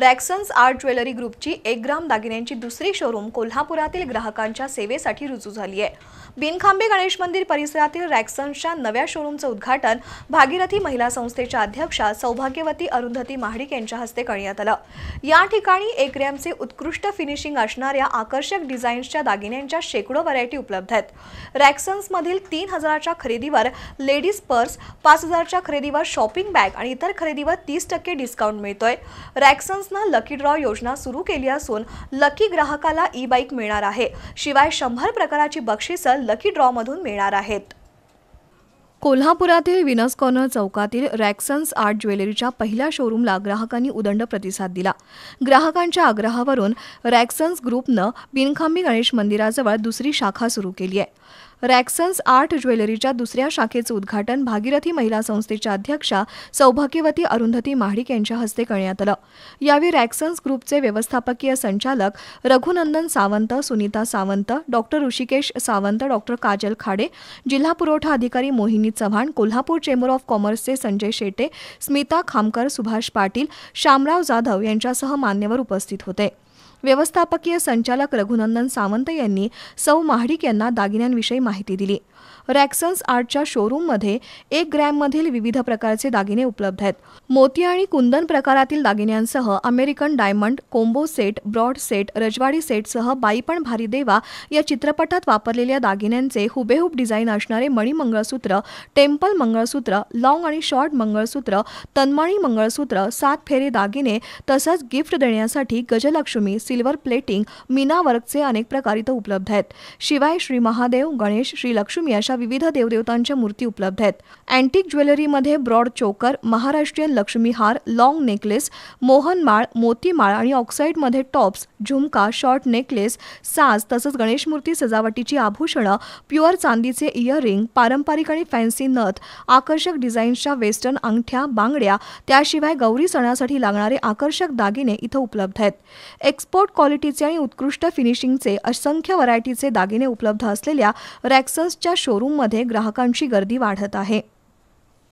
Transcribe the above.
रॅक्सन्स art jewellery ग्रुपची एक ग्राम दागिन्यांची दुसरी शोरूम कोल्हापुरातील ग्राहकांच्या सेवेसाठी रुजू झाली आहे बिनखांबे गणेश मंदिर परिसरातील रॅक्सन्सच्या नव्या शोरूमचं उद्घाटन भागीरथी महिला संस्थेच्या अध्यक्षा सौभाग्यवती अरुंधती महाडिक यांच्या हस्ते करण्यात आलं या ठिकाणी एक ग्रॅमचे उत्कृष्ट फिनिशिंग असणाऱ्या आकर्षक डिझाईन्सच्या दागिन्यांच्या शेकडो व्हरायटी उपलब्ध आहेत रॅक्सन्समधील तीन हजाराच्या खरेदीवर लेडीज पर्स पाच हजारच्या खरेदीवर शॉपिंग बॅग आणि इतर खरेदीवर तीस टक्के डिस्काउंट मिळतोय रॅक्सन्स ना लकी ड्रॉ योजना सुरू केली असून लकी ग्राहकाला ई बाईक मिळणार आहे शिवाय शंभर प्रकाराची बक्षिसं लकी ड्रॉ मधून मिळणार आहेत कोल्हापुरातील विनस कॉर्नर चौकातील रॅक्सन्स आर्ट ज्वेलरीच्या पहिल्या शोरूमला ग्राहकांनी उदंड प्रतिसाद दिला ग्राहकांच्या आग्रहावरून रॅक्सन्स ग्रुपनं बिनखांबी गणेश मंदिराजवळ दुसरी शाखा सुरू केली आहे रॅक्सन्स आर्ट ज्वेलरीच्या दुसऱ्या शाखेचं उद्घाटन भागीरथी महिला संस्थेच्या अध्यक्षा सौभाग्यवती अरुंधती महाडिक यांच्या हस्ते करण्यात आलं यावेळी रॅक्सन्स ग्रुपचे व्यवस्थापकीय संचालक रघुनंदन सावंत सुनीता सावंत डॉक्टर ऋषिकेश सावंत डॉक्टर काजल खाडे जिल्हा पुरवठा अधिकारी मोहिनी चव्हाण कोल्हापूर चेंबर ऑफ कॉमर्सचे संजय शेटे स्मिता खामकर सुभाष पाटील श्यामराव जाधव यांच्यासह मान्यवर उपस्थित होते व्यवस्थापकीय संचालक रघुनंदन सावंत यांनी सौ महाडिक यांना दागिन्यांविषयी माहिती दिली रॅक्सन्स आर्टच्या शोरूममध्ये एक ग्रॅममधील विविध प्रकारचे दागिने उपलब्ध आहेत मोती आणि कुंदन प्रकारातील दागिन्यांसह American diamond combo set broad set रजवाडी सेटसह बाईपण भारी देवा या चित्रपटात वापरलेल्या दागिन्यांचे हुबेहूब डिझाईन असणारे मणिमंगळसूत्र टेम्पल मंगळसूत्र लॉंग आणि शॉर्ट मंगळसूत्र तन्माणी मंगळसूत्र सात फेरे दागिने तसंच गिफ्ट देण्यासाठी गजलक्ष्मी सिल्वर प्लेटिंग मीना वर्कचे अनेक प्रकार इथं उपलब्ध आहेत शिवाय श्री महादेव गणेश श्री लक्ष्मी अशा विविध देवदेवतांच्या मूर्ती उपलब्ध आहेत अँटिक ज्वेलरीमध्ये ब्रॉड चोकर महाराष्ट्रीयन लक्ष्मी हार लॉंग नेकलेस मोहन मोती मोतीमाळ आणि ऑक्साईडमध्ये टॉप्स झुमका शॉर्ट नेकलेस साज तसंच गणेश मूर्ती सजावटीची आभूषणं प्युअर चांदीचे रिंग पारंपरिक आणि फॅन्सी नथ आकर्षक डिझाईन्सच्या वेस्टर्न अंगठ्या बांगड्या त्याशिवाय गौरी सणासाठी लागणारे आकर्षक दागिने इथं उपलब्ध आहेत एक्सपोर्ट क्वालिटीचे आणि उत्कृष्ट फिनिशिंगचे असंख्य व्हरायटीचे दागिने उपलब्ध असलेल्या रॅक्सन्सच्या शोरूममध्ये ग्राहकांची गर्दी वाढत आहे